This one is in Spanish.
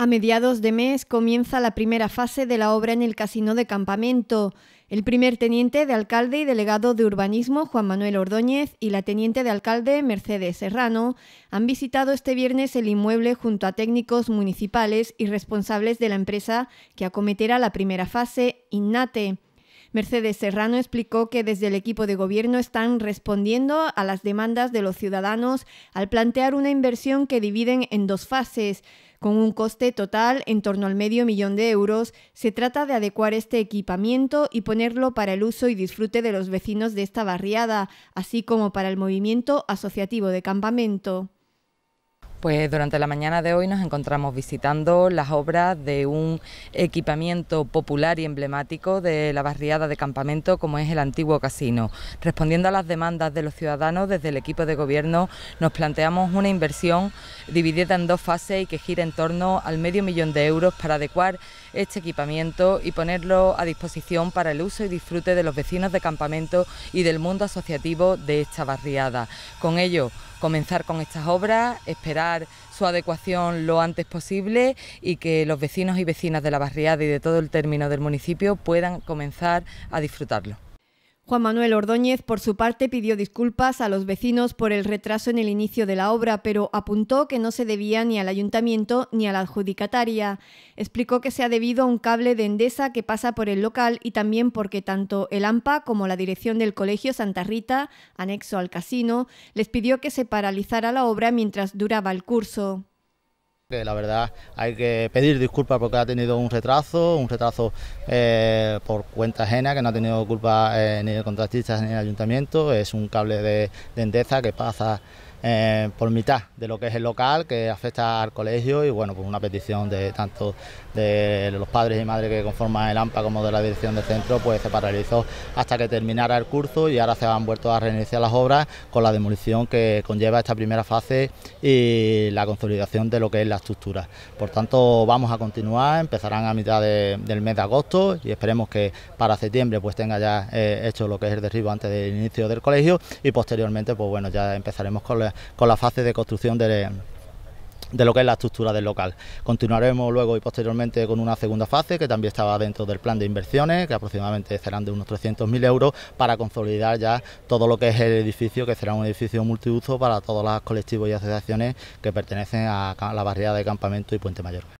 A mediados de mes comienza la primera fase de la obra en el casino de campamento. El primer teniente de alcalde y delegado de urbanismo, Juan Manuel Ordóñez, y la teniente de alcalde, Mercedes Serrano, han visitado este viernes el inmueble junto a técnicos municipales y responsables de la empresa que acometerá la primera fase, Innate. Mercedes Serrano explicó que desde el equipo de gobierno están respondiendo a las demandas de los ciudadanos al plantear una inversión que dividen en dos fases. Con un coste total en torno al medio millón de euros, se trata de adecuar este equipamiento y ponerlo para el uso y disfrute de los vecinos de esta barriada, así como para el movimiento asociativo de campamento. Pues durante la mañana de hoy nos encontramos visitando las obras de un equipamiento popular y emblemático de la barriada de campamento como es el antiguo casino. Respondiendo a las demandas de los ciudadanos, desde el equipo de gobierno nos planteamos una inversión dividida en dos fases y que gira en torno al medio millón de euros para adecuar este equipamiento y ponerlo a disposición para el uso y disfrute de los vecinos de campamento y del mundo asociativo de esta barriada. Con ello, comenzar con estas obras, esperar su adecuación lo antes posible y que los vecinos y vecinas de la barriada y de todo el término del municipio puedan comenzar a disfrutarlo. Juan Manuel Ordóñez, por su parte, pidió disculpas a los vecinos por el retraso en el inicio de la obra, pero apuntó que no se debía ni al ayuntamiento ni a la adjudicataria. Explicó que se ha debido a un cable de Endesa que pasa por el local y también porque tanto el AMPA como la dirección del Colegio Santa Rita, anexo al casino, les pidió que se paralizara la obra mientras duraba el curso la verdad hay que pedir disculpas porque ha tenido un retraso, un retraso eh, por cuenta ajena, que no ha tenido culpa eh, ni el contratista ni el ayuntamiento. Es un cable de, de que pasa eh, por mitad de lo que es el local, que afecta al colegio y bueno, pues una petición de tanto de los padres y madres que conforman el AMPA como de la dirección del centro, pues se paralizó hasta que terminara el curso y ahora se han vuelto a reiniciar las obras con la demolición que conlleva esta primera fase y la consolidación de lo que es la estructura. Por tanto, vamos a continuar, empezarán a mitad del mes de agosto y esperemos que para septiembre pues tenga ya eh, hecho lo que es el derribo antes del inicio del colegio y posteriormente pues bueno, ya empezaremos con la con la fase de construcción de, lo que es la estructura del local. Continuaremos luego y posteriormente con una segunda fase que también estaba dentro del plan de inversiones, que aproximadamente serán de unos 300.000 euros, para consolidar ya todo lo que es el edificio, que será un edificio multiuso para todos los colectivos y asociaciones que pertenecen a la barriada de Campamento y Puente Mayor.